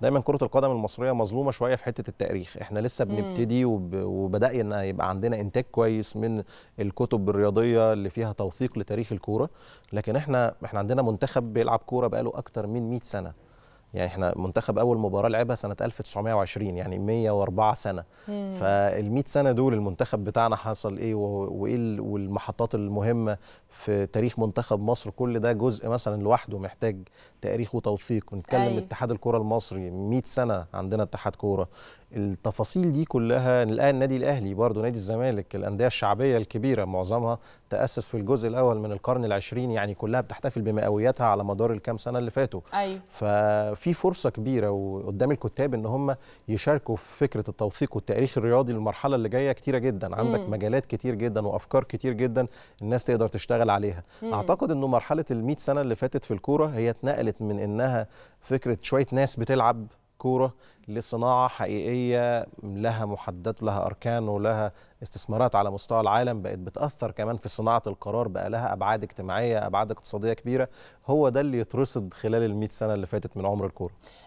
دايما كره القدم المصريه مظلومه شويه في حته التاريخ احنا لسه بنبتدي وب... وبدانا يبقى عندنا انتاج كويس من الكتب الرياضيه اللي فيها توثيق لتاريخ الكوره لكن احنا احنا عندنا منتخب بيلعب كوره بقاله اكتر من 100 سنه يعني احنا منتخب اول مباراه لعبها سنه 1920 يعني 104 سنه فال 100 سنه دول المنتخب بتاعنا حصل ايه وايه والمحطات المهمه في تاريخ منتخب مصر كل ده جزء مثلا لوحده محتاج تاريخ وتوثيق ونتكلم أي. أيوه. اتحاد الكره المصري 100 سنه عندنا اتحاد كوره التفاصيل دي كلها الان النادي الاهلي برضه نادي الزمالك الانديه الشعبيه الكبيره معظمها تاسس في الجزء الاول من القرن العشرين يعني كلها بتحتفل بمئوياتها على مدار الكام سنه اللي فاتوا أيوة. ففي فرصه كبيره وقدام الكتاب ان هم يشاركوا في فكره التوثيق والتاريخ الرياضي للمرحله اللي جايه كتيره جدا عندك مم. مجالات كتير جدا وافكار كتير جدا الناس تقدر تشتغل عليها مم. اعتقد انه مرحله ال 100 سنه اللي فاتت في الكوره هي اتنقلت من انها فكره شويه ناس بتلعب الكوره لصناعه حقيقيه لها محددات لها اركان ولها استثمارات على مستوى العالم بقت بتاثر كمان في صناعه القرار بقى لها ابعاد اجتماعيه ابعاد اقتصاديه كبيره هو ده اللي يترصد خلال ال 100 سنه اللي فاتت من عمر الكوره